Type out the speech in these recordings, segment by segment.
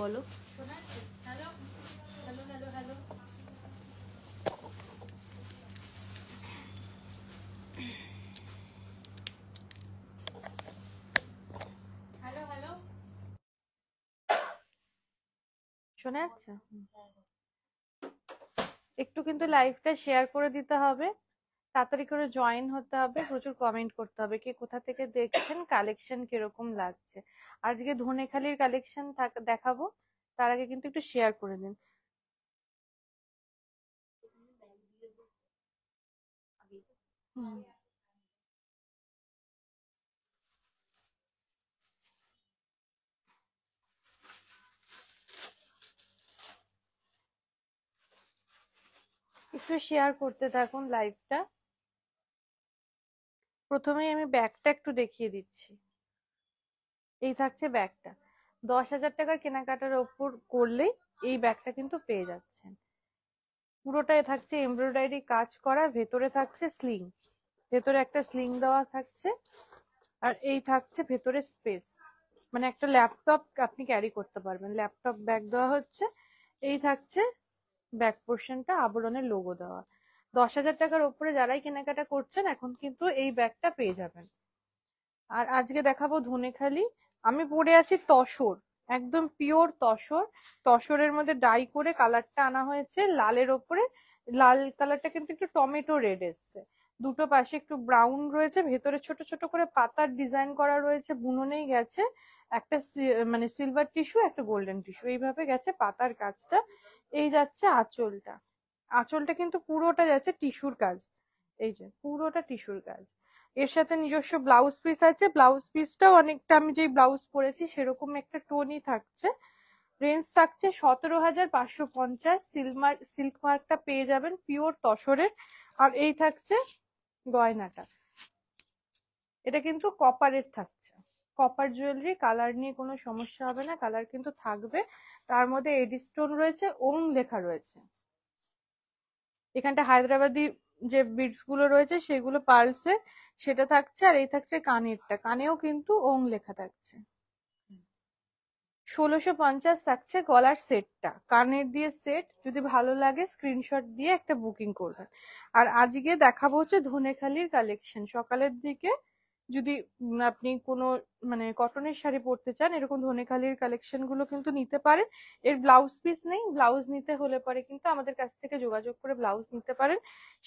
বলো শোনা যাচ্ছে একটু কিন্তু লাইভটা শেয়ার করে দিতে হবে তাড়াতাড়ি করে জয়েন হতে হবে প্রচুর কমেন্ট করতে হবে কে কোথা থেকে দেখছেন কালেকশন কিরকম লাগছে আজকে ধনেখালির কালেকশন দেখাবো তার আগে কিন্তু একটু শেয়ার করে দিন একটু শেয়ার করতে থাকুন লাইভটা প্রথমেই আমি ব্যাগটা একটু দেখিয়ে দিচ্ছি এই থাকছে ব্যাগটা দশ হাজার টাকার কেনাকাটার ওপর করলেই এই ব্যাগটা কিন্তু পেয়ে যাচ্ছেন পুরোটায় থাকছে এমব্রয়ডারি কাজ করা ভেতরে থাকছে স্লিং ভেতরে একটা স্লিং দেওয়া থাকছে আর এই থাকছে ভেতরে স্পেস মানে একটা ল্যাপটপ আপনি ক্যারি করতে পারবেন ল্যাপটপ ব্যাগ দেওয়া হচ্ছে এই থাকছে ব্যাক পোর্শনটা আবরণের লোগো দেওয়া দশ হাজার টাকার ওপরে যারাই কেনাকাটা করছেন এখন কিন্তু এই ব্যাগটা পেয়ে যাবেন আর আজকে দেখাবো ধনেখালি আমি পরে আছি তসর একদম পিওর তসর তসরের মধ্যে ডাই করে কালারটা আনা হয়েছে লালের ওপরে লাল কালারটা কিন্তু একটু টমেটো রেড এসছে দুটো পাশে একটু ব্রাউন রয়েছে ভেতরে ছোট ছোট করে পাতার ডিজাইন করা রয়েছে বুননেই গেছে একটা মানে সিলভার টিস্যু একটা গোল্ডেন টিস্যু এইভাবে গেছে পাতার কাজটা এই যাচ্ছে আঁচলটা আঁচলটা কিন্তু পুরোটা যাচ্ছে টিস্যুর কাজ এই যে পুরোটা টিস্যুর কাজ এর সাথে নিজস্ব ব্লাউজ পিস আছে ব্লাউজ পিসটাও অনেকটা আমি যেই ব্লাউজ পরেছি সেরকম একটা টোনই থাকছে রেঞ্জ থাকছে সতেরো হাজার পাঁচশো পঞ্চাশ সিলমার্ক সিল্ক মার্কটা পেয়ে যাবেন পিওর তসরের আর এই থাকছে গয়নাটা এটা কিন্তু কপারের থাকছে কপার জুয়েলারি কালার নিয়ে কোনো সমস্যা হবে না কালার কিন্তু থাকবে তার মধ্যে এডিস্টোন রয়েছে ওম লেখা রয়েছে এখানটা হায়দ্রাবাদি যে বিটসগুলো রয়েছে সেগুলো পার্লসের সেটা থাকছে আর এই থাকছে কানেরটা কানেও কিন্তু ওং লেখা থাকছে ষোলোশো পঞ্চাশ থাকছে গলার সেটটা কানের দিয়ে সেট যদি ভালো লাগে স্ক্রিনশট দিয়ে একটা বুকিং করবেন আর আজকে দেখাবো হচ্ছে ধনেখালির কালেকশন সকালের দিকে যদি আপনি কোনো মানে কটনের শাড়ি পরতে চান এরকম ধনেখালির কালেকশন গুলো কিন্তু নিতে পারেন এর ব্লাউজ পিস নেই ব্লাউজ নিতে হলে পরে কিন্তু আমাদের কাছ থেকে যোগাযোগ করে ব্লাউজ নিতে পারেন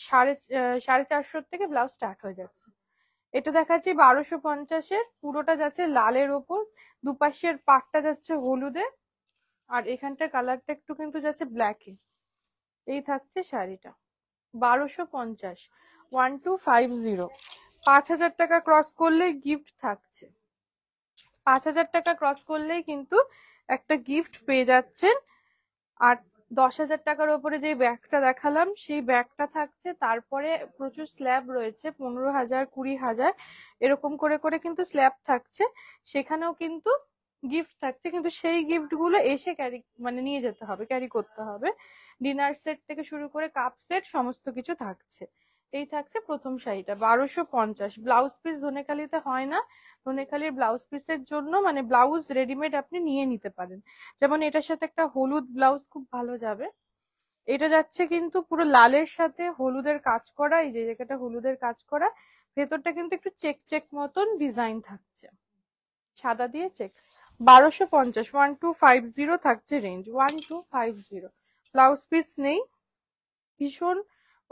সাড়ে সাড়ে চারশোর থেকে ব্লাউজ স্টার্ট হয়ে যাচ্ছে এটা দেখাচ্ছি বারোশো পঞ্চাশের পুরোটা যাচ্ছে লালের ওপর দুপাশের পাটটা যাচ্ছে হলুদে আর এখানটা কালারটা একটু কিন্তু যাচ্ছে ব্ল্যাকে এই থাকছে শাড়িটা বারোশো পঞ্চাশ ওয়ান টু ফাইভ জিরো পাঁচ হাজার টাকা ক্রস করলে গিফট থাকছে পাঁচ হাজার টাকা ক্রস করলেই কিন্তু একটা গিফট পেয়ে যাচ্ছেন আর দশ হাজার টাকার ওপরে যে ব্যাগটা দেখালাম সেই ব্যাগটা থাকছে তারপরে প্রচুর স্ল্যাব রয়েছে পনেরো হাজার কুড়ি হাজার এরকম করে করে কিন্তু স্ল্যাব থাকছে সেখানেও কিন্তু গিফট থাকছে কিন্তু সেই গিফটগুলো এসে ক্যারি মানে নিয়ে যেতে হবে ক্যারি করতে হবে ডিনার সেট থেকে শুরু করে কাপ সেট সমস্ত কিছু থাকছে এই থাকছে প্রথম শাড়িটা বারোশো পঞ্চাশ ব্লাউজ পিস ধনেখালিতে হয় না ধনেখালির ব্লাউজ পিসের জন্য মানে ব্লাউজ রেডিমেড আপনি নিয়ে নিতে পারেন যেমন এটার সাথে একটা হলুদ ব্লাউজ খুব ভালো যাবে এটা যাচ্ছে কিন্তু পুরো লালের সাথে হলুদের কাজ করা এই যে জায়গাটা হলুদের কাজ করা ভেতরটা কিন্তু একটু চেক চেক মতন ডিজাইন থাকছে সাদা দিয়ে চেক বারোশো পঞ্চাশ ওয়ান টু ফাইভ জিরো থাকছে range one two five zero blouse piece নেই ভীষণ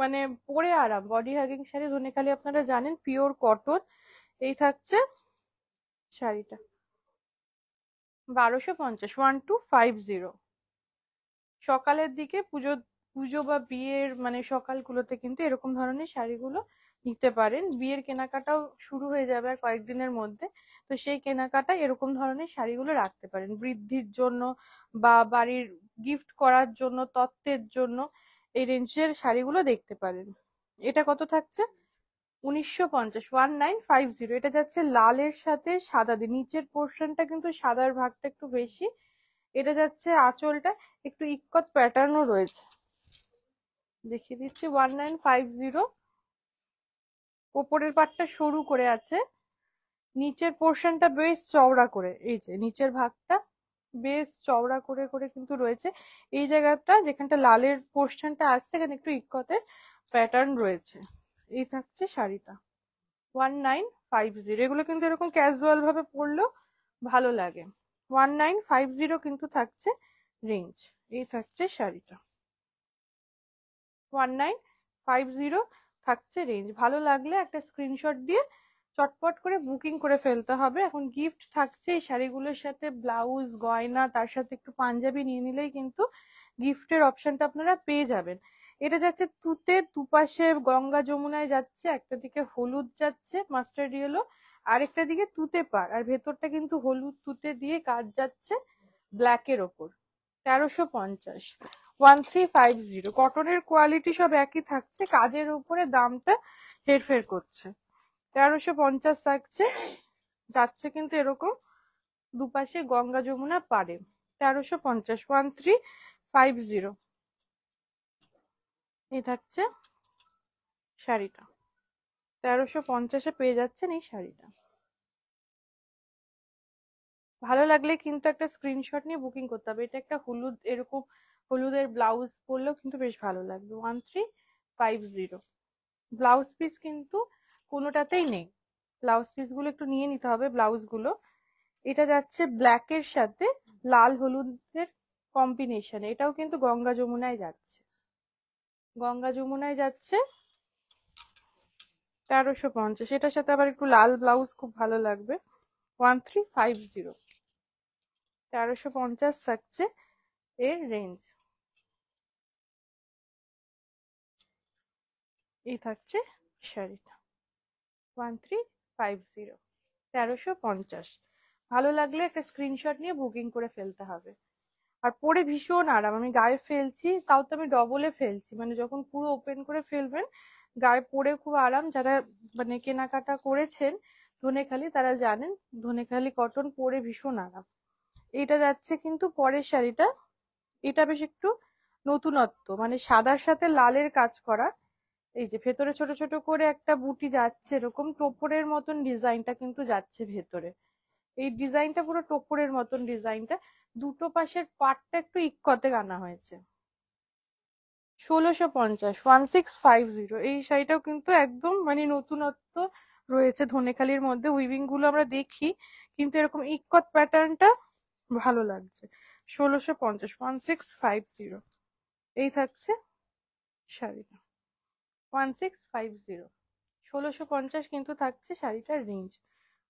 মানে পরে আরাম বডি হাগিং শাড়ি ধনেখালি আপনারা জানেন পিওর কটন এই থাকছে শাড়িটা বারোশো পঞ্চাশ ওয়ান টু ফাইভ জিরো সকালের দিকে পুজো পুজো বা বিয়ের মানে সকালগুলোতে কিন্তু এরকম ধরনের শাড়িগুলো নিতে পারেন বিয়ের কেনাকাটাও শুরু হয়ে যাবে আর কয়েকদিনের মধ্যে তো সেই কেনাকাটা এরকম ধরনের শাড়িগুলো রাখতে পারেন বৃদ্ধির জন্য বা বাড়ির গিফট করার জন্য তত্ত্বের জন্য এই রেঞ্জের শাড়িগুলো দেখতে পারেন এটা কত থাকছে উনিশশো পঞ্চাশ ওয়ান নাইন ফাইভ জিরো এটা যাচ্ছে লালের সাথে সাদা দিয়ে নিচের পোর্শনটা কিন্তু সাদার ভাগটা একটু বেশি এটা যাচ্ছে আঁচলটা একটু ইকত প্যাটার্নও রয়েছে দেখিয়ে দিচ্ছি ওয়ান নাইন ফাইভ জিরো ওপরের পাটটা সরু করে আছে নিচের পোর্শনটা বেশ চওড়া করে এই যে নিচের ভাগটা বেশ চওড়া করে করে কিন্তু রয়েছে এই জায়গাটা যেখানটা লালের পোর্শনটা আসছে এখানে একটু ইকতের প্যাটার্ন রয়েছে এই থাকছে শাড়িটা ওয়ান নাইন ফাইভ জিরো এগুলো কিন্তু এরকম ক্যাজুয়াল ভাবে পরলেও ভালো লাগে ওয়ান নাইন ফাইভ জিরো কিন্তু থাকছে রেঞ্জ এই থাকছে শাড়িটা ওয়ান নাইন ফাইভ জিরো থাকছে রেঞ্জ ভালো লাগলে একটা স্ক্রিনশট দিয়ে চটপট করে বুকিং করে ফেলতে হবে এখন গিফট থাকছে এই শাড়িগুলোর সাথে ব্লাউজ গয়না তার সাথে একটু পাঞ্জাবি নিয়ে নিলেই কিন্তু গিফটের অপশনটা আপনারা পেয়ে যাবেন এটা যাচ্ছে তুতে দুপাশে গঙ্গা যমুনায় যাচ্ছে একটা দিকে হলুদ যাচ্ছে মাস্টার ইয়েলো একটা দিকে তুতে পার আর ভেতরটা কিন্তু হলুদ তুতে দিয়ে কাজ যাচ্ছে ব্ল্যাকের ওপর তেরোশো পঞ্চাশ ওয়ান থ্রি ফাইভ জিরো কটনের কোয়ালিটি সব একই থাকছে কাজের উপরে দামটা হেরফের করছে তেরোশো পঞ্চাশ থাকছে যাচ্ছে কিন্তু এরকম দুপাশে গঙ্গা যমুনা পারে তেরোশো পঞ্চাশ ওয়ান থ্রি ফাইভ জিরো এই থাকছে শাড়িটা তেরোশো পঞ্চাশে পেয়ে যাচ্ছেন এই শাড়িটা ভালো লাগলে কিন্তু একটা স্ক্রিনশট নিয়ে বুকিং করতে হবে এটা একটা হলুদ এরকম হলুদের ব্লাউজ পরলেও কিন্তু বেশ ভালো লাগবে one three five zero blouse piece কিন্তু কোনোটাতেই নেই ব্লাউজ পিসগুলো একটু নিয়ে নিতে হবে ব্লাউজগুলো এটা যাচ্ছে ব্ল্যাকের সাথে লাল হলুদের কম্বিনেশন এটাও কিন্তু গঙ্গা যমুনায় যাচ্ছে গঙ্গা যমুনায় যাচ্ছে তেরোশো পঞ্চাশ এটার সাথে আবার একটু লাল ব্লাউজ খুব ভালো লাগবে ওয়ান থ্রি ফাইভ জিরো তেরোশো পঞ্চাশ থাকছে এর রেঞ্জ এই থাকছে শাড়িটা ওয়ান থ্রি ফাইভ জিরো তেরোশো পঞ্চাশ ভালো লাগলে একটা স্ক্রিনশট নিয়ে বুকিং করে ফেলতে হবে আর পরে ভীষণ আরাম আমি গায়ে ফেলছি তাও তো আমি ডবলে ফেলছি মানে যখন পুরো ওপেন করে ফেলবেন গায়ে পরে খুব আরাম যারা মানে কেনাকাটা করেছেন ধনেখালি তারা জানেন ধনেখালি কটন পরে ভীষণ আরাম এটা যাচ্ছে কিন্তু পরের শাড়িটা এটা বেশ একটু নতুনত্ব মানে সাদার সাথে লালের কাজ করা এই যে ভেতরে ছোট ছোট করে একটা বুটি যাচ্ছে এরকম টোপরের মতন ডিজাইনটা কিন্তু যাচ্ছে ভেতরে এই ডিজাইনটা পুরো টোপরের মতন ডিজাইনটা দুটো পাশের পাটটা একটু ইকতে আনা হয়েছে ষোলোশো পঞ্চাশ ওয়ান সিক্স ফাইভ জিরো এই শাড়িটাও কিন্তু একদম মানে নতুনত্ব রয়েছে ধনেখালির মধ্যে উইভিং গুলো আমরা দেখি কিন্তু এরকম ইকত প্যাটার্নটা ভালো লাগছে ষোলোশো পঞ্চাশ ওয়ান সিক্স ফাইভ জিরো এই থাকছে শাড়িটা ওয়ান সিক্স ফাইভ জিরো ষোলোশো পঞ্চাশ কিন্তু থাকছে শাড়িটার range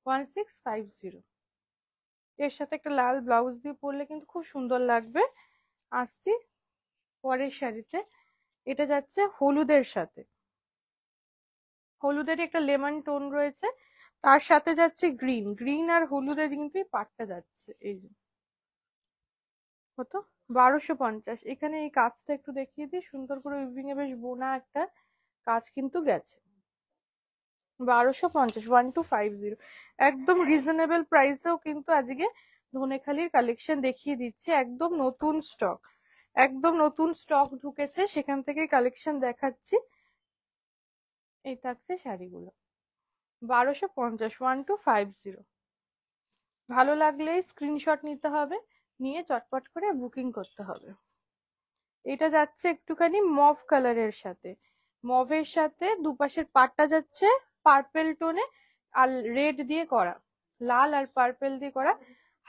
one six five zero এর সাথে একটা লাল ব্লাউজ দিয়ে পরলে কিন্তু খুব সুন্দর লাগবে আসছি পরের শাড়িতে এটা যাচ্ছে হলুদের সাথে হলুদের একটা লেমন টোন রয়েছে তার সাথে যাচ্ছে গ্রিন গ্রিন আর হলুদের কিন্তু এই পাটটা যাচ্ছে এই যে কত বারোশো পঞ্চাশ এখানে এই কাজটা একটু দেখিয়ে দিই সুন্দর করে উইভিং এ বেশ বোনা একটা কাজ কিন্তু গেছে বারোশো পঞ্চাশ ওয়ান টু ফাইভ জিরো একদম রিজনেবল প্রাইসেও কিন্তু আজকে ধনেখালির কালেকশন দেখিয়ে দিচ্ছে একদম নতুন স্টক একদম নতুন স্টক ঢুকেছে সেখান থেকে কালেকশন দেখাচ্ছি এই থাকছে শাড়িগুলো বারোশো পঞ্চাশ ওয়ান টু ফাইভ জিরো ভালো লাগলে স্ক্রিনশট নিতে হবে নিয়ে চটপট করে বুকিং করতে হবে এটা যাচ্ছে একটুখানি মফ কালারের সাথে মভের সাথে দুপাশের পাটটা যাচ্ছে পার্পেল টোনে আর রেড দিয়ে করা লাল আর পার্পেল দিয়ে করা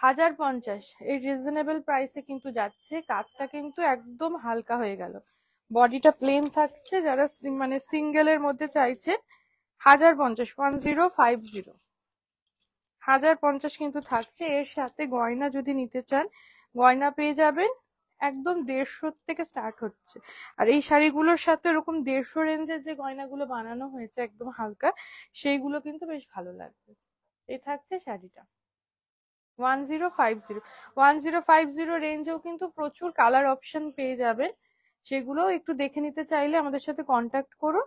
হাজার পঞ্চাশ এই রিজনেবল প্রাইসে কিন্তু যাচ্ছে কাজটা কিন্তু একদম হালকা হয়ে গেল বডিটা প্লেন থাকছে যারা মানে সিঙ্গেলের মধ্যে চাইছে হাজার পঞ্চাশ ওয়ান জিরো ফাইভ জিরো হাজার পঞ্চাশ কিন্তু থাকছে এর সাথে গয়না যদি নিতে চান গয়না পেয়ে যাবেন একদম দেড়শো থেকে স্টার্ট হচ্ছে আর এই শাড়িগুলোর সাথে ওরকম দেড়শো রেঞ্জের যে গয়নাগুলো বানানো হয়েছে একদম হালকা সেইগুলো কিন্তু বেশ ভালো লাগবে এই থাকছে শাড়িটা one zero five zero one zero five zero রেঞ্জেও কিন্তু প্রচুর কালার অপশন পেয়ে যাবেন সেগুলো একটু দেখে নিতে চাইলে আমাদের সাথে কন্ট্যাক্ট করুন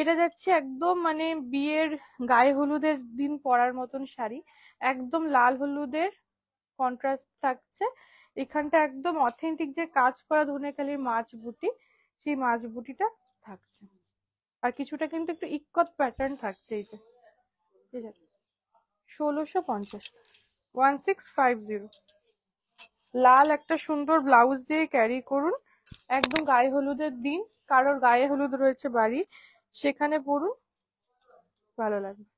এটা যাচ্ছে একদম মানে বিয়ের গায়ে হলুদের দিন পরার মতন শাড়ি একদম লাল হলুদের কন্ট্রাস্ট থাকছে এখানটা একদম অথেন্টিক যে কাজ করা ধনেখালির মাছ বুটি সেই মাছ বুটিটা থাকছে আর কিছুটা কিন্তু একটু ইকত প্যাটার্ন থাকছে এই যে ষোলোশো পঞ্চাশ ওয়ান সিক্স ফাইভ জিরো লাল একটা সুন্দর ব্লাউজ দিয়ে ক্যারি করুন একদম গায়ে হলুদের দিন কারোর গায়ে হলুদ রয়েছে বাড়ি সেখানে পড়ুন ভালো লাগবে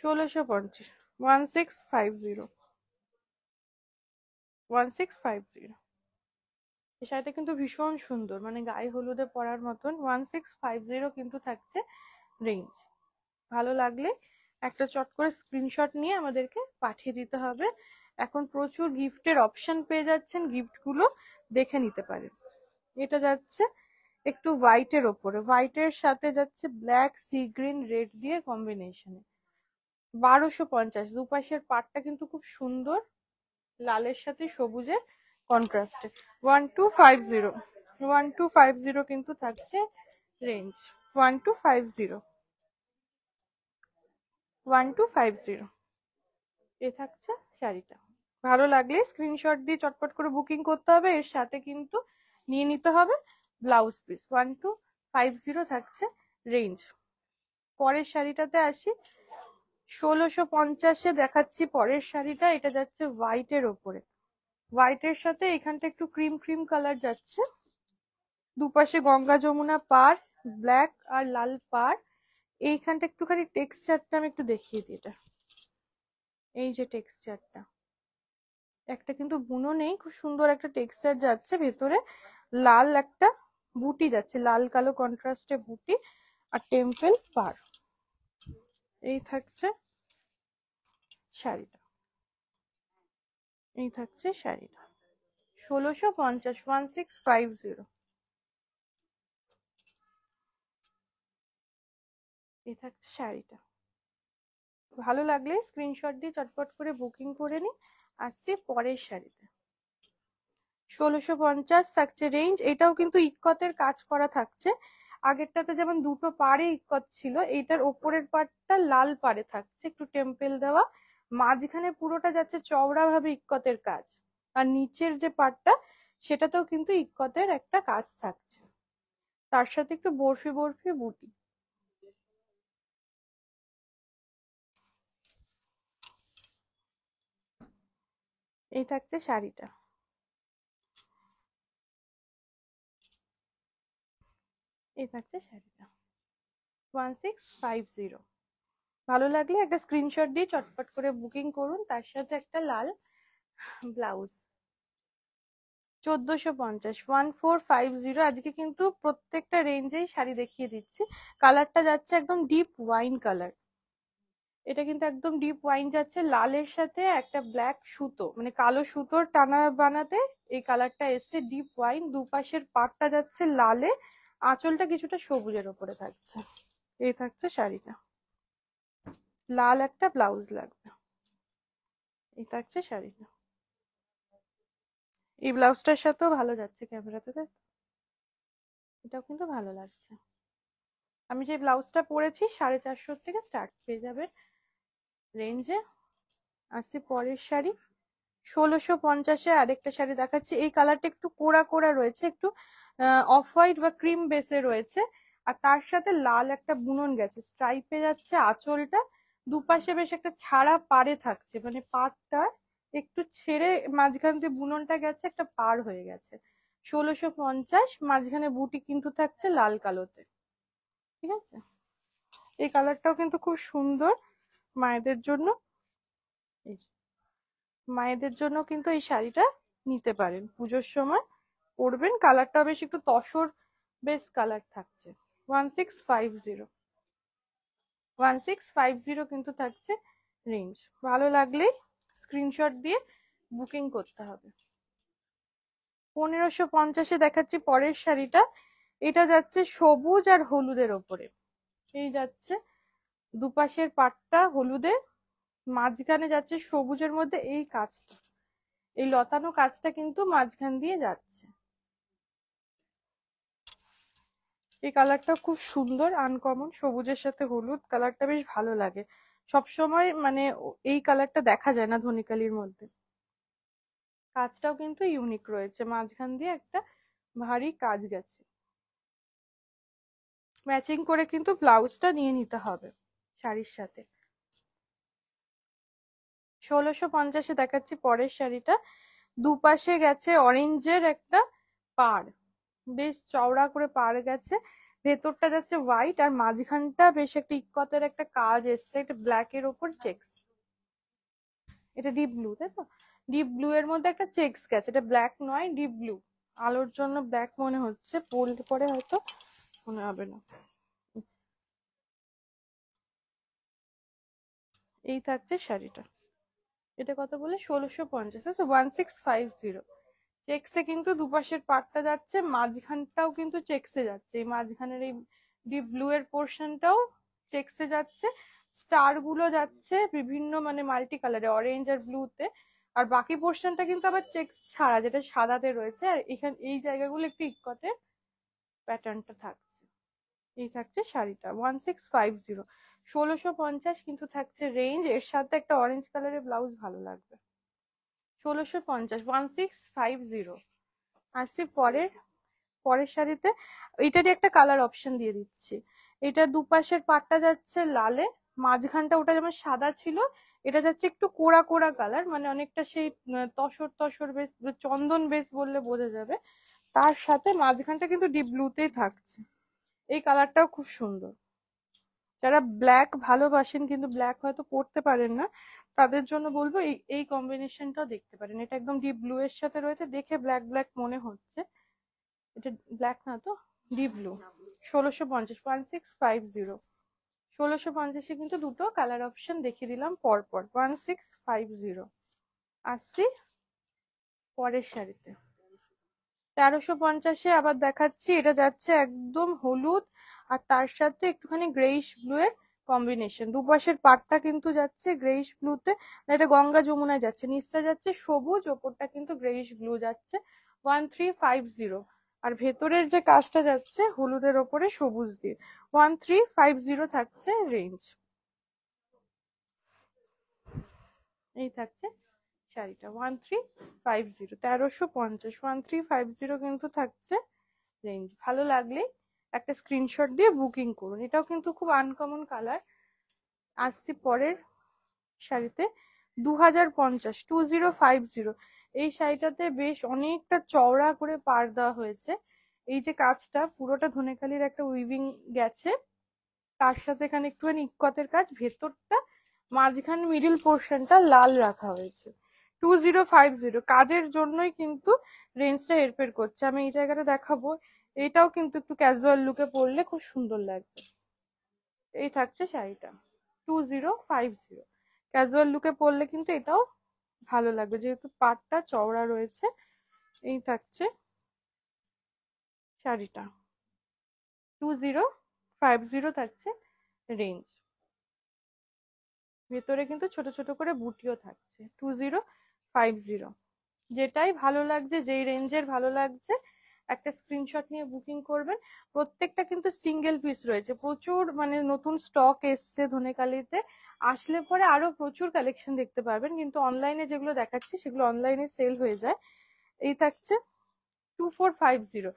ষোলোশো পঞ্চাশ one six five zero one six five zero এই শাড়িটা কিন্তু ভীষণ সুন্দর মানে গায়ে হলুদে পরার মতন ওয়ান সিক্স ফাইভ জিরো কিন্তু থাকছে রেঞ্জ ভালো লাগলে একটা চট করে স্ক্রিনশট নিয়ে আমাদেরকে পাঠিয়ে দিতে হবে এখন প্রচুর গিফটের অপশন পেয়ে যাচ্ছেন গিফটগুলো দেখে নিতে পারেন এটা যাচ্ছে একটু হোয়াইটের ওপরে হোয়াইটের সাথে যাচ্ছে ব্ল্যাক সি গ্রিন রেড দিয়ে কম্বিনেশনে বারোশো পঞ্চাশ দুপাশের পাটটা কিন্তু খুব সুন্দর লালের সাথে সবুজের কন্ট্রাস্টে one two five zero one two five zero কিন্তু থাকছে range one two five zero one two five zero এ থাকছে শাড়িটা ভালো লাগলে স্ক্রিনশট দিয়ে চটপট করে বুকিং করতে হবে এর সাথে কিন্তু নিয়ে নিতে হবে blouse piece one two five zero থাকছে রেঞ্জ পরের শাড়িটাতে আসি ষোলোশো পঞ্চাশে দেখাচ্ছি পরের শাড়িটা এটা যাচ্ছে হোয়াইট এর ওপরে হোয়াইট এর সাথে এখানটা একটু ক্রিম ক্রিম কালার যাচ্ছে দুপাশে গঙ্গা যমুনা পার ব্ল্যাক আর লাল পার এইখানটা একটুখানি টেক্সচারটা আমি একটু দেখিয়ে দিই এটা এই যে টেক্সচারটা একটা কিন্তু বুনো নেই খুব সুন্দর একটা টেক্সচার যাচ্ছে ভেতরে লাল একটা বুটি যাচ্ছে লাল কালো কন্ট্রাস্টে বুটি আর টেম্পেল পার এই থাকছে শাড়িটা এই থাকছে শাড়িটা ষোলোশো পঞ্চাশ ওয়ান সিক্স ফাইভ জিরো এ থাকছে শাড়িটা ভালো লাগলে স্ক্রিনশট দিয়ে চটপট করে বুকিং করে নি আসছি পরের শাড়িতে ষোলোশো পঞ্চাশ থাকছে রেঞ্জ এটাও কিন্তু ইকতের কাজ করা থাকছে আগেরটাতে যেমন দুটো পাড়ে ইকত ছিল এইটার ওপরের পাড়টা লাল পাড়ে থাকছে একটু টেম্পেল দেওয়া মাঝখানে পুরোটা যাচ্ছে চওড়া ভাবে ইকতের কাজ আর নিচের যে পাড়টা সেটাতেও কিন্তু ইকতের একটা কাজ থাকছে তার সাথে একটু বরফি বরফি বুটি এই থাকছে শাড়িটা এই থাকছে শাড়িটা ওয়ান সিক্স ফাইভ জিরো ভালো লাগলে একটা স্ক্রিনশট দিয়ে চটপট করে বুকিং করুন তার সাথে একটা লাল ব্লাউজ চোদ্দোশো পঞ্চাশ ওয়ান ফোর ফাইভ জিরো আজকে কিন্তু প্রত্যেকটা রেঞ্জেই শাড়ি দেখিয়ে দিচ্ছি কালারটা যাচ্ছে একদম ডিপ ওয়াইন কালার এটা কিন্তু একদম ডিপ ওয়াইন যাচ্ছে লালের সাথে একটা ব্ল্যাক সুতো মানে কালো সুতোর টানা বানাতে এই কালারটা এসছে ডিপ ওয়াইন দুপাশের পাটটা যাচ্ছে লালে আঁচলটা কিছুটা সবুজের ওপরে থাকছে এই থাকছে শাড়িটা লাল একটা ব্লাউজ লাগবে এই থাকছে শাড়িটা এই ব্লাউজটার সাথেও ভালো যাচ্ছে ক্যামেরাতে এটা এটাও কিন্তু ভালো লাগছে আমি যে ব্লাউজটা পরেছি সাড়ে চারশো থেকে স্টার্ট পেয়ে যাবে রেঞ্জে আসছে পরের শাড়ি ষোলোশো পঞ্চাশে আরেকটা শাড়ি দেখাচ্ছি এই কালারটা একটু কোড়া কোড়া রয়েছে একটু অফ হোয়াইট বা ক্রিম বেসে রয়েছে আর তার সাথে লাল একটা বুনন গেছে স্ট্রাইপে যাচ্ছে আঁচলটা দুপাশে বেশ একটা ছাড়া পারে থাকছে মানে পাটটা একটু ছেড়ে মাঝখান দিয়ে বুননটা গেছে একটা পার হয়ে গেছে ষোলোশো পঞ্চাশ মাঝখানে বুটি কিন্তু থাকছে লাল কালোতে ঠিক আছে এই কালারটাও কিন্তু খুব সুন্দর মায়েদের জন্য মায়েদের জন্য কিন্তু এই শাড়িটা নিতে পারেন পুজোর সময় পরবেন কালারটা বেশ একটু তসর বেস কালার থাকছে one six five zero one six five zero কিন্তু থাকছে রেঞ্জ ভালো লাগলেই স্ক্রিনশট দিয়ে বুকিং করতে হবে পনেরোশো পঞ্চাশে দেখাচ্ছি পরের শাড়িটা এটা যাচ্ছে সবুজ আর হলুদের ওপরে এই যাচ্ছে দুপাশের পাটটা হলুদের মাঝখানে যাচ্ছে সবুজের মধ্যে এই কাজটা এই লতানো কাজটা কিন্তু মাঝখান দিয়ে যাচ্ছে এই কালারটা খুব সুন্দর আনকমন সবুজের সাথে হলুদ কালারটা বেশ ভালো লাগে সবসময় মানে এই কালারটা দেখা যায় না ধনিকালির মধ্যে কাজটাও কিন্তু ইউনিক রয়েছে মাঝখান দিয়ে একটা ভারী কাজ গেছে ম্যাচিং করে কিন্তু ব্লাউজটা নিয়ে নিতে হবে শাড়ির সাথে ষোলোশো পঞ্চাশে দেখাচ্ছি পরের শাড়িটা দুপাশে গেছে অরেঞ্জের একটা পাড় বেশ চওড়া করে পার গেছে ভেতরটা যাচ্ছে হোয়াইট আর মাঝখানটা বেশ একটা ইকতের একটা কাজ এসছে একটা ব্ল্যাক এর ওপর চেক্স এটা ডিপ ব্লু তাই তো ডিপ ব্লু এর মধ্যে একটা চেক্স গেছে এটা ব্ল্যাক নয় ডিপ ব্লু আলোর জন্য ব্ল্যাক মনে হচ্ছে পোল্ড পরে হয়তো মনে হবে না এই থাকছে শাড়িটা এটা কত বলে ষোলোশো পঞ্চাশ আচ্ছা ওয়ান সিক্স ফাইভ জিরো চেক্সে কিন্তু দুপাশের পাটটা যাচ্ছে মাঝখানটাও কিন্তু চেক্সে যাচ্ছে এই মাঝখানের এই ডিপ ব্লু এর পোর্শনটাও চেক্সে যাচ্ছে স্টার গুলো যাচ্ছে বিভিন্ন মানে মাল্টি কালারে অরেঞ্জ আর ব্লুতে আর বাকি পোর্শনটা কিন্তু আবার চেক্স ছাড়া যেটা সাদাতে রয়েছে আর এখান এই জায়গাগুলো একটু ইকতে প্যাটার্নটা থাকছে এই থাকছে শাড়িটা ওয়ান সিক্স ফাইভ জিরো ষোলোশো পঞ্চাশ কিন্তু থাকছে রেঞ্জ এর সাথে একটা অরেঞ্জ কালারের ব্লাউজ ভালো লাগবে ষোলোশো পঞ্চাশ ওয়ান সিক্স ফাইভ জিরো আসছি পরের পরের শাড়িতে এটারই একটা কালার অপশন দিয়ে দিচ্ছি এটা দুপাশের পাটটা যাচ্ছে লালে মাঝখানটা ওটা যেমন সাদা ছিল এটা যাচ্ছে একটু কোড়া কোড়া কালার মানে অনেকটা সেই তসর তসর বেশ চন্দন বেশ বললে বোঝা যাবে তার সাথে মাঝখানটা কিন্তু ডিপ ব্লুতেই থাকছে এই কালারটাও খুব সুন্দর যারা ব্ল্যাক ভালোবাসেন কিন্তু ব্ল্যাক হয়তো পড়তে পারেন না তাদের জন্য বলবো এই এই কম্বিনেশনটাও দেখতে পারেন এটা একদম ডিপ ব্লু এর সাথে রয়েছে দেখে ব্ল্যাক ব্ল্যাক মনে হচ্ছে এটা ব্ল্যাক না তো ডিপ ব্লু ষোলোশো পঞ্চাশ ওয়ান সিক্স ফাইভ জিরো ষোলোশো পঞ্চাশে কিন্তু দুটো কালার অপশন দেখিয়ে দিলাম পরপর ওয়ান সিক্স ফাইভ জিরো আসছি পরের শাড়িতে তেরোশো পঞ্চাশে আবার দেখাচ্ছি এটা যাচ্ছে একদম হলুদ আর তার সাথে একটুখানি গ্রেইশ ব্লু এর কম্বিনেশন দুপাশের পাটটা কিন্তু যাচ্ছে গ্রেইশ ব্লুতে এটা গঙ্গা যমুনায় যাচ্ছে নিচটা যাচ্ছে সবুজ ওপরটা কিন্তু গ্রেইশ ব্লু যাচ্ছে ওয়ান থ্রি ফাইভ জিরো আর ভেতরের যে কাজটা যাচ্ছে হলুদের ওপরে সবুজ দিয়ে ওয়ান থ্রি ফাইভ জিরো থাকছে রেঞ্জ এই থাকছে শাড়িটা ওয়ান থ্রি ফাইভ জিরো তেরোশো পঞ্চাশ ওয়ান থ্রি ফাইভ জিরো কিন্তু থাকছে রেঞ্জ ভালো লাগলে একটা স্ক্রিনশট দিয়ে বুকিং করুন এটাও কিন্তু খুব আনকমন কালার আসছি পরের শাড়িতে দু হাজার পঞ্চাশ টু জিরো ফাইভ জিরো এই শাড়িটাতে বেশ অনেকটা চওড়া করে পার দেওয়া হয়েছে এই যে কাজটা পুরোটা ধনেকালির একটা উইভিং গেছে তার সাথে এখানে একটুখানি ইকতের কাজ ভেতরটা মাঝখান মিডিল পোর্শনটা লাল রাখা হয়েছে টু জিরো ফাইভ জিরো কাজের জন্যই কিন্তু রেঞ্জটা হেরফের করছে আমি এই জায়গাটা দেখাবো এটাও কিন্তু একটু ক্যাজুয়াল লুকে পরলে খুব সুন্দর লাগবে এই থাকছে শাড়িটা two zero five zero casual লুকে পরলে কিন্তু এটাও ভালো লাগবে যেহেতু পাটটা চওড়া রয়েছে এই থাকছে শাড়িটা টু জিরো ফাইভ জিরো থাকছে রেঞ্জ ভেতরে কিন্তু ছোট ছোট করে বুটিও থাকছে টু জিরো ফাইভ জিরো যেটাই ভালো লাগছে যেই রেঞ্জের ভালো লাগছে একটা স্ক্রিনশট নিয়ে বুকিং করবেন প্রত্যেকটা কিন্তু সিঙ্গেল পিস রয়েছে প্রচুর মানে নতুন স্টক এসছে ধনেকালিতে আসলে পরে আরও প্রচুর কালেকশন দেখতে পাবেন কিন্তু অনলাইনে যেগুলো দেখাচ্ছি সেগুলো অনলাইনে সেল হয়ে যায় এই থাকছে টু ফোর ফাইভ জিরো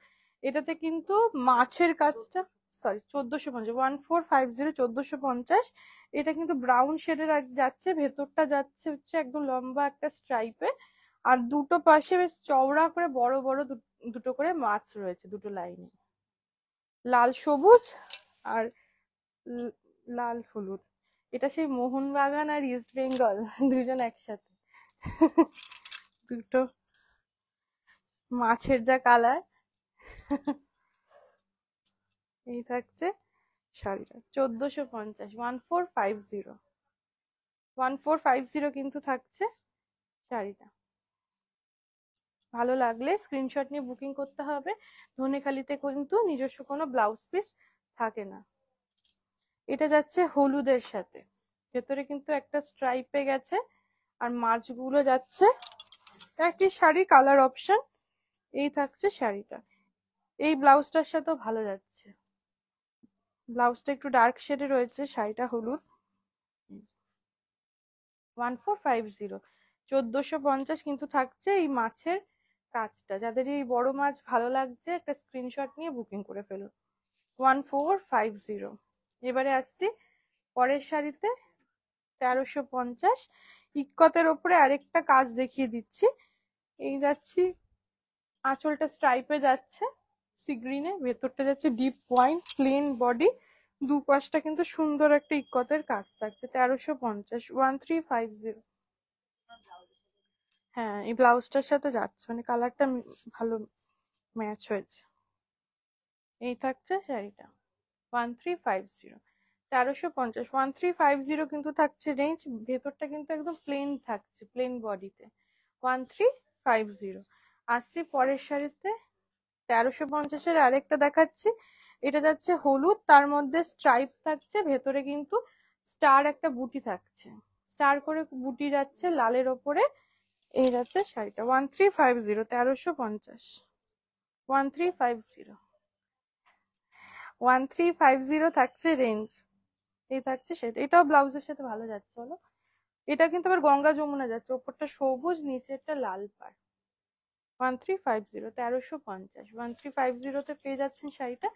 এটাতে কিন্তু মাছের কাজটা সরি চোদ্দশো পঞ্চাশ ওয়ান ফোর ফাইভ জিরো চোদ্দশো পঞ্চাশ এটা কিন্তু ব্রাউন শেডের যাচ্ছে ভেতরটা যাচ্ছে হচ্ছে একদম লম্বা একটা স্ট্রাইপে আর দুটো পাশে বেশ চওড়া করে বড় বড় দুটো করে মাছ রয়েছে দুটো লাইনে লাল সবুজ আর লাল হলুদ এটা সেই মোহনবাগান আর ইস্ট বেঙ্গল দুজন একসাথে দুটো মাছের যা কালার এই থাকছে শাড়িটা চোদ্দোশো পঞ্চাশ one four five zero one four five zero কিন্তু থাকছে শাড়িটা ভালো লাগলে স্ক্রিনশট নিয়ে বুকিং করতে হবে ধনেখালিতে কিন্তু নিজস্ব কোনো ব্লাউজ পিস থাকে না এটা যাচ্ছে হলুদের সাথে ভেতরে কিন্তু একটা স্ট্রাইপে গেছে আর মাছগুলো যাচ্ছে একটি শাড়ি কালার অপশন এই থাকছে শাড়িটা এই ব্লাউজটার সাথেও ভালো যাচ্ছে ব্লাউজটা একটু ডার্ক শেডে রয়েছে শাড়িটা হলুদ ওয়ান ফোর ফাইভ জিরো চোদ্দোশো পঞ্চাশ কিন্তু থাকছে এই মাছের কাজটা যাদের এই বড় মাছ ভালো লাগছে একটা স্ক্রিনশট নিয়ে বুকিং করে ফেলুন ওয়ান ফোর ফাইভ জিরো এবারে আসছি পরের শাড়িতে তেরোশো পঞ্চাশ ইকতের ওপরে আরেকটা কাজ দেখিয়ে দিচ্ছি এই যাচ্ছি আঁচলটা স্ট্রাইপে যাচ্ছে সিগ্রিনে ভেতরটা যাচ্ছে ডিপ পয়েন্ট প্লেন বডি দুপাশটা কিন্তু সুন্দর একটা ইকতের কাজ থাকছে তেরোশো পঞ্চাশ ওয়ান থ্রি ফাইভ জিরো হ্যাঁ এই ব্লাউজটার সাথে যাচ্ছে মানে কালারটা ভালো ম্যাচ হয়েছে এই থাকছে শাড়িটা ওয়ান থ্রি ফাইভ জিরো তেরোশো পঞ্চাশ ওয়ান থ্রি ফাইভ জিরো কিন্তু থাকছে রেঞ্জ ভেতরটা কিন্তু একদম প্লেন থাকছে প্লেন বডিতে ওয়ান থ্রি ফাইভ জিরো আসছি পরের শাড়িতে তেরোশো পঞ্চাশের আরেকটা দেখাচ্ছি এটা যাচ্ছে হলুদ তার মধ্যে স্ট্রাইপ থাকছে ভেতরে কিন্তু স্টার একটা বুটি থাকছে স্টার করে বুটি যাচ্ছে লালের ওপরে এই যাচ্ছে শাড়িটা ওয়ান থ্রি ফাইভ জিরো তেরোশো পঞ্চাশ one three five zero one three five zero থাকছে রেঞ্জ এই থাকছে সেটা এটাও ব্লাউজের সাথে ভালো যাচ্ছে বলো এটা কিন্তু আবার গঙ্গা যমুনা যাচ্ছে ওপরটা সবুজ নিচেরটা লাল পাড় ওয়ান থ্রি ফাইভ জিরো তেরোশো পঞ্চাশ ওয়ান থ্রি ফাইভ জিরোতে পেয়ে যাচ্ছেন শাড়িটা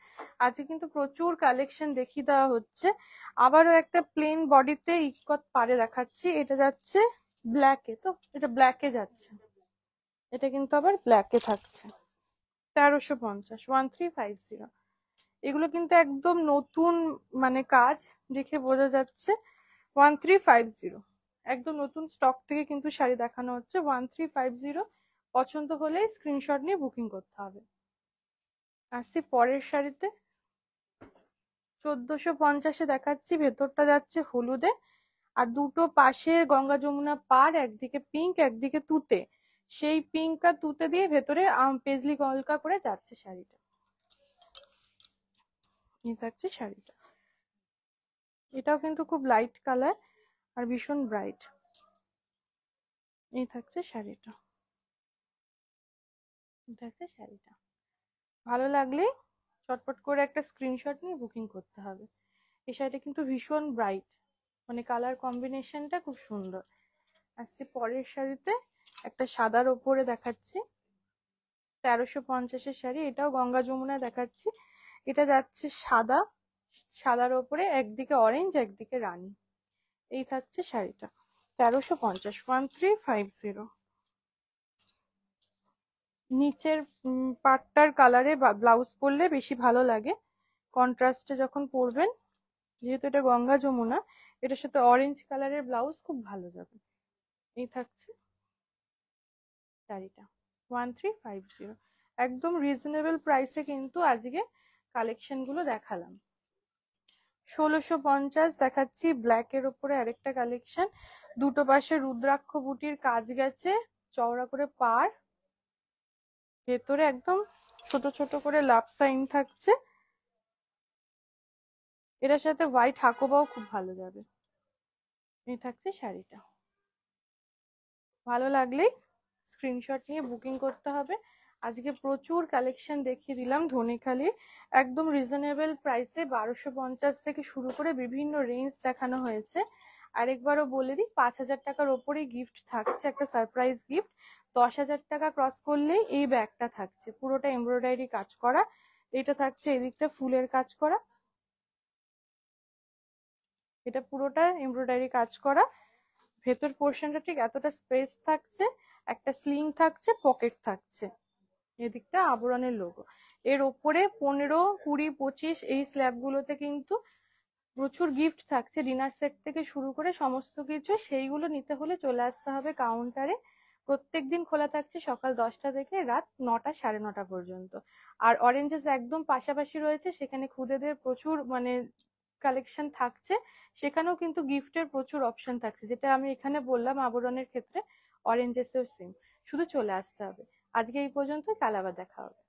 আজকে কিন্তু প্রচুর কালেকশন দেখিয়ে দেওয়া হচ্ছে আবারও একটা প্লেন বডিতে ইকত পারে দেখাচ্ছি এটা যাচ্ছে ব্ল্যাকে তো এটা ব্ল্যাকে যাচ্ছে এটা কিন্তু আবার ব্ল্যাকে থাকছে তেরোশো পঞ্চাশ ওয়ান থ্রি ফাইভ জিরো এগুলো কিন্তু একদম নতুন মানে কাজ দেখে বোঝা যাচ্ছে ওয়ান থ্রি ফাইভ জিরো একদম নতুন স্টক থেকে কিন্তু শাড়ি দেখানো হচ্ছে ওয়ান থ্রি ফাইভ জিরো পছন্দ হলে স্ক্রিনশট নিয়ে বুকিং করতে হবে আসছি পরের শাড়িতে চোদ্দোশো পঞ্চাশে দেখাচ্ছি ভেতরটা যাচ্ছে হলুদে আর দুটো পাশে গঙ্গা যমুনা পার একদিকে পিঙ্ক একদিকে তুতে সেই পিঙ্ক আর তুতে দিয়ে ভেতরে পেজলি গলকা করে যাচ্ছে শাড়িটা থাকছে শাড়িটা এটাও কিন্তু খুব লাইট কালার আর ভীষণ ব্রাইট এই থাকছে শাড়িটা এটা শাড়িটা ভালো লাগলে চটপট করে একটা স্ক্রিনশট নিয়ে বুকিং করতে হবে এই শাড়িটা কিন্তু ভীষণ ব্রাইট মানে কালার কম্বিনেশনটা খুব সুন্দর আসছি পরের শাড়িতে একটা সাদার ওপরে দেখাচ্ছি তেরোশো পঞ্চাশের শাড়ি এটাও গঙ্গা যমুনা দেখাচ্ছি এটা যাচ্ছে সাদা সাদার ওপরে একদিকে অরেঞ্জ একদিকে রানি এই থাকছে শাড়িটা তেরোশো পঞ্চাশ ওয়ান থ্রি ফাইভ জিরো নিচের পাটটার কালারে ব্লাউজ পরলে বেশি ভালো লাগে কন্ট্রাস্টে যখন পরবেন যেহেতু এটা গঙ্গা যমুনা এটার সাথে অরেঞ্জ কালারের ব্লাউজ খুব ভালো যাবে এই থাকছে শাড়িটা ওয়ান থ্রি ফাইভ জিরো একদম রিজনেবল প্রাইসে কিন্তু আজকে কালেকশনগুলো দেখালাম ষোলোশো পঞ্চাশ দেখাচ্ছি ব্ল্যাকের ওপরে আরেকটা কালেকশন দুটো পাশে রুদ্রাক্ষ বুটির কাজ গেছে চওড়া করে পার ভেতরে একদম ছোট ছোট করে লাভ সাইন থাকছে এটার সাথে হোয়াইট হাকোবাও খুব ভালো যাবে এই থাকছে শাড়িটা ভালো লাগলেই স্ক্রিনশট নিয়ে বুকিং করতে হবে আজকে প্রচুর কালেকশন দেখিয়ে দিলাম ধনেখালি একদম রিজনেবল প্রাইসে বারোশো পঞ্চাশ থেকে শুরু করে বিভিন্ন রেঞ্জ দেখানো হয়েছে আরেকবারও বলে দিই পাঁচ হাজার টাকার ওপরে গিফট থাকছে একটা সারপ্রাইজ গিফট দশ হাজার টাকা ক্রস করলেই এই ব্যাগটা থাকছে পুরোটা এমব্রয়ডারি কাজ করা এটা থাকছে এদিকটা ফুলের কাজ করা এটা পুরোটা এমব্রয়ডারি কাজ করা ভেতর পোর্শনটা ঠিক এতটা স্পেস থাকছে একটা স্লিং থাকছে পকেট থাকছে এদিকটা আবরণের লোগো এর ওপরে পনেরো কুড়ি পঁচিশ এই স্ল্যাবগুলোতে কিন্তু প্রচুর গিফট থাকছে ডিনার সেট থেকে শুরু করে সমস্ত কিছু সেইগুলো নিতে হলে চলে আসতে হবে কাউন্টারে প্রত্যেক দিন খোলা থাকছে সকাল দশটা থেকে রাত নটা সাড়ে নটা পর্যন্ত আর অরেঞ্জেস একদম পাশাপাশি রয়েছে সেখানে খুদেদের প্রচুর মানে কালেকশন থাকছে সেখানেও কিন্তু গিফটের প্রচুর অপশন থাকছে যেটা আমি এখানে বললাম আবরণের ক্ষেত্রে অরেঞ্জেসের সেম শুধু চলে আসতে হবে আজকে এই পর্যন্ত কাল আবার দেখা হবে